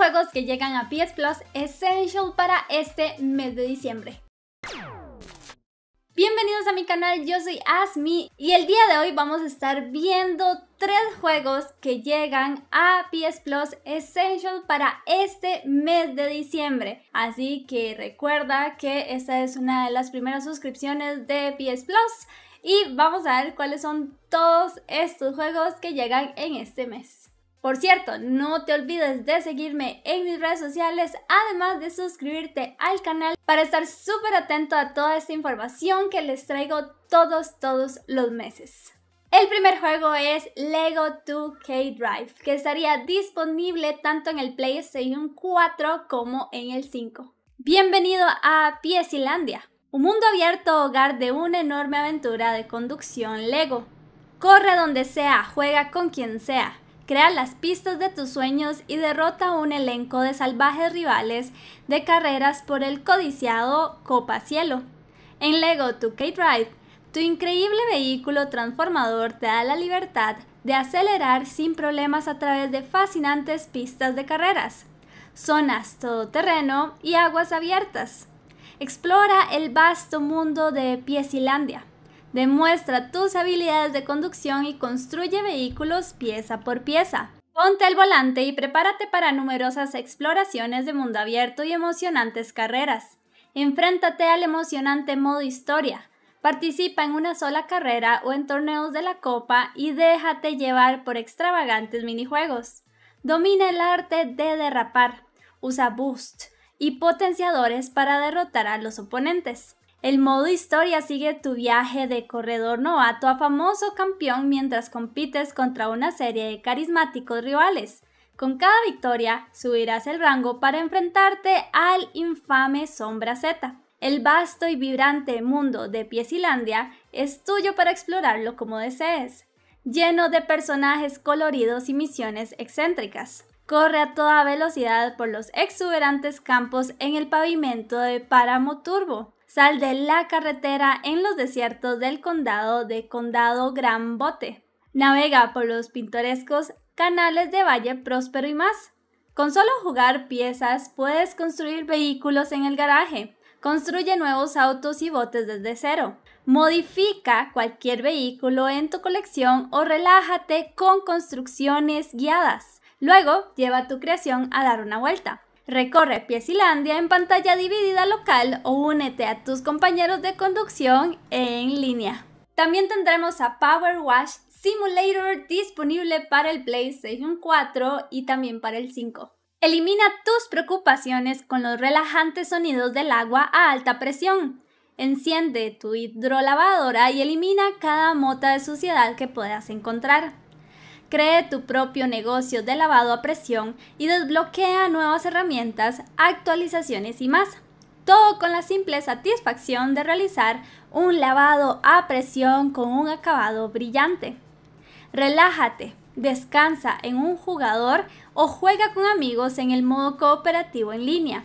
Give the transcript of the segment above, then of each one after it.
juegos que llegan a PS Plus Essential para este mes de diciembre. Bienvenidos a mi canal, yo soy Asmi y el día de hoy vamos a estar viendo tres juegos que llegan a PS Plus Essential para este mes de diciembre. Así que recuerda que esta es una de las primeras suscripciones de PS Plus y vamos a ver cuáles son todos estos juegos que llegan en este mes. Por cierto, no te olvides de seguirme en mis redes sociales, además de suscribirte al canal para estar súper atento a toda esta información que les traigo todos, todos los meses. El primer juego es LEGO 2K Drive, que estaría disponible tanto en el PlayStation 4 como en el 5. Bienvenido a Piesilandia, un mundo abierto hogar de una enorme aventura de conducción LEGO. Corre donde sea, juega con quien sea, crea las pistas de tus sueños y derrota a un elenco de salvajes rivales de carreras por el codiciado Copa Cielo. En Lego to k Drive, tu increíble vehículo transformador te da la libertad de acelerar sin problemas a través de fascinantes pistas de carreras, zonas todoterreno y aguas abiertas. Explora el vasto mundo de Piesilandia Demuestra tus habilidades de conducción y construye vehículos pieza por pieza. Ponte al volante y prepárate para numerosas exploraciones de mundo abierto y emocionantes carreras. Enfréntate al emocionante modo historia. Participa en una sola carrera o en torneos de la copa y déjate llevar por extravagantes minijuegos. Domina el arte de derrapar. Usa boost y potenciadores para derrotar a los oponentes. El modo historia sigue tu viaje de corredor novato a famoso campeón mientras compites contra una serie de carismáticos rivales. Con cada victoria subirás el rango para enfrentarte al infame Sombra Z. El vasto y vibrante mundo de Piesilandia es tuyo para explorarlo como desees, lleno de personajes coloridos y misiones excéntricas. Corre a toda velocidad por los exuberantes campos en el pavimento de Páramo Turbo, Sal de la carretera en los desiertos del condado de Condado Gran Bote. Navega por los pintorescos canales de Valle Próspero y más. Con solo jugar piezas puedes construir vehículos en el garaje. Construye nuevos autos y botes desde cero. Modifica cualquier vehículo en tu colección o relájate con construcciones guiadas. Luego, lleva tu creación a dar una vuelta. Recorre Piesilandia en pantalla dividida local o únete a tus compañeros de conducción en línea. También tendremos a Power Wash Simulator disponible para el PlayStation 4 y también para el 5. Elimina tus preocupaciones con los relajantes sonidos del agua a alta presión. Enciende tu hidrolavadora y elimina cada mota de suciedad que puedas encontrar. Cree tu propio negocio de lavado a presión y desbloquea nuevas herramientas, actualizaciones y más. Todo con la simple satisfacción de realizar un lavado a presión con un acabado brillante. Relájate, descansa en un jugador o juega con amigos en el modo cooperativo en línea.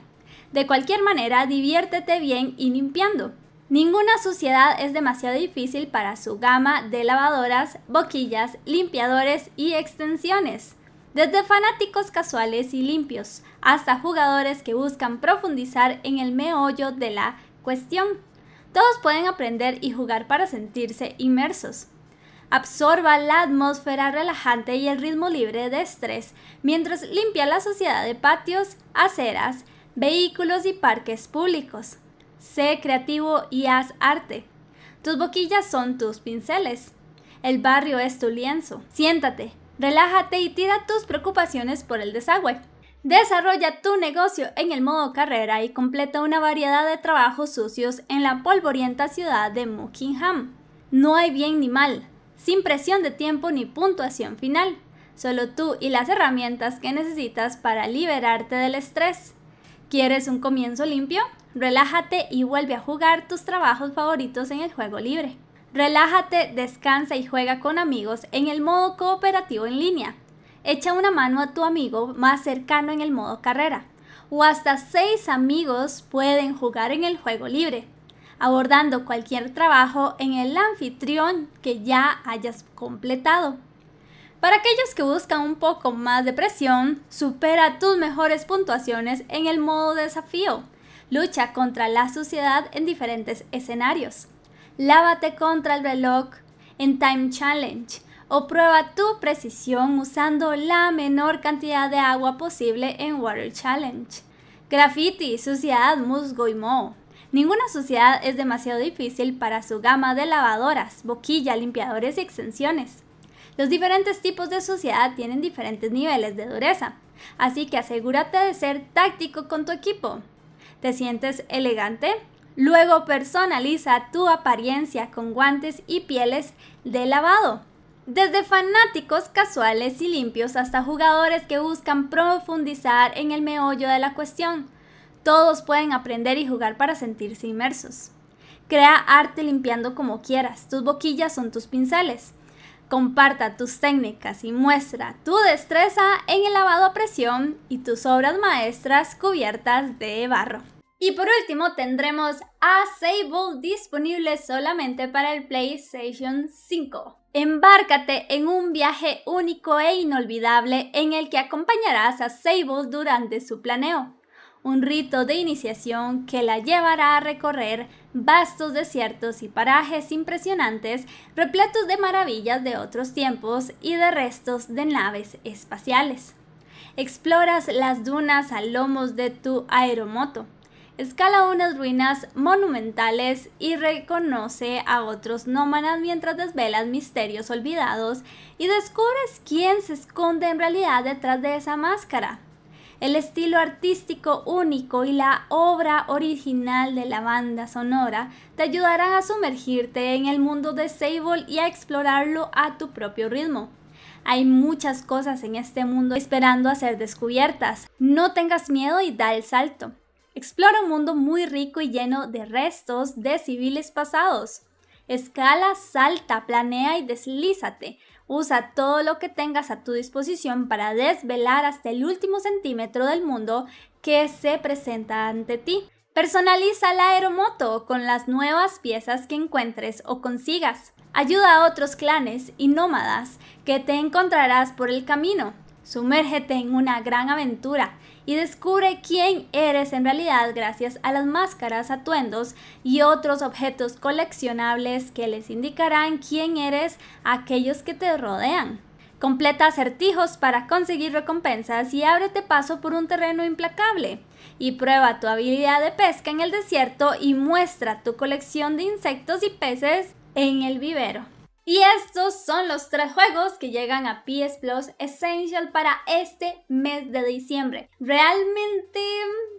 De cualquier manera, diviértete bien y limpiando. Ninguna sociedad es demasiado difícil para su gama de lavadoras, boquillas, limpiadores y extensiones. Desde fanáticos casuales y limpios hasta jugadores que buscan profundizar en el meollo de la cuestión. Todos pueden aprender y jugar para sentirse inmersos. Absorba la atmósfera relajante y el ritmo libre de estrés mientras limpia la sociedad de patios, aceras, vehículos y parques públicos. Sé creativo y haz arte. Tus boquillas son tus pinceles. El barrio es tu lienzo. Siéntate, relájate y tira tus preocupaciones por el desagüe. Desarrolla tu negocio en el modo carrera y completa una variedad de trabajos sucios en la polvorienta ciudad de Buckingham. No hay bien ni mal, sin presión de tiempo ni puntuación final, solo tú y las herramientas que necesitas para liberarte del estrés. ¿Quieres un comienzo limpio? Relájate y vuelve a jugar tus trabajos favoritos en el juego libre. Relájate, descansa y juega con amigos en el modo cooperativo en línea. Echa una mano a tu amigo más cercano en el modo carrera. O hasta seis amigos pueden jugar en el juego libre, abordando cualquier trabajo en el anfitrión que ya hayas completado. Para aquellos que buscan un poco más de presión, supera tus mejores puntuaciones en el modo desafío. Lucha contra la suciedad en diferentes escenarios. Lávate contra el reloj en Time Challenge o prueba tu precisión usando la menor cantidad de agua posible en Water Challenge. Graffiti, suciedad, musgo y moho. Ninguna suciedad es demasiado difícil para su gama de lavadoras, boquilla, limpiadores y extensiones. Los diferentes tipos de sociedad tienen diferentes niveles de dureza, así que asegúrate de ser táctico con tu equipo. ¿Te sientes elegante? Luego personaliza tu apariencia con guantes y pieles de lavado. Desde fanáticos casuales y limpios hasta jugadores que buscan profundizar en el meollo de la cuestión, todos pueden aprender y jugar para sentirse inmersos. Crea arte limpiando como quieras, tus boquillas son tus pinceles. Comparta tus técnicas y muestra tu destreza en el lavado a presión y tus obras maestras cubiertas de barro. Y por último tendremos a Sable disponible solamente para el PlayStation 5. Embárcate en un viaje único e inolvidable en el que acompañarás a Sable durante su planeo un rito de iniciación que la llevará a recorrer vastos desiertos y parajes impresionantes repletos de maravillas de otros tiempos y de restos de naves espaciales. Exploras las dunas a lomos de tu aeromoto escala unas ruinas monumentales y reconoce a otros nómadas mientras desvelas misterios olvidados y descubres quién se esconde en realidad detrás de esa máscara el estilo artístico único y la obra original de la banda sonora te ayudarán a sumergirte en el mundo de Sable y a explorarlo a tu propio ritmo. Hay muchas cosas en este mundo esperando a ser descubiertas. No tengas miedo y da el salto. Explora un mundo muy rico y lleno de restos de civiles pasados. Escala, salta, planea y deslízate. Usa todo lo que tengas a tu disposición para desvelar hasta el último centímetro del mundo que se presenta ante ti. Personaliza la aeromoto con las nuevas piezas que encuentres o consigas. Ayuda a otros clanes y nómadas que te encontrarás por el camino. Sumérgete en una gran aventura y descubre quién eres en realidad gracias a las máscaras, atuendos y otros objetos coleccionables que les indicarán quién eres a aquellos que te rodean. Completa acertijos para conseguir recompensas y ábrete paso por un terreno implacable. Y prueba tu habilidad de pesca en el desierto y muestra tu colección de insectos y peces en el vivero. Y estos son los tres juegos que llegan a PS Plus Essential para este mes de diciembre. Realmente,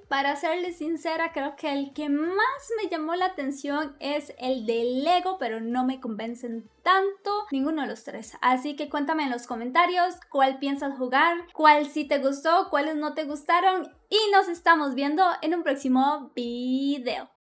para serles sincera, creo que el que más me llamó la atención es el de Lego, pero no me convencen tanto ninguno de los tres. Así que cuéntame en los comentarios cuál piensas jugar, cuál sí te gustó, cuáles no te gustaron y nos estamos viendo en un próximo video.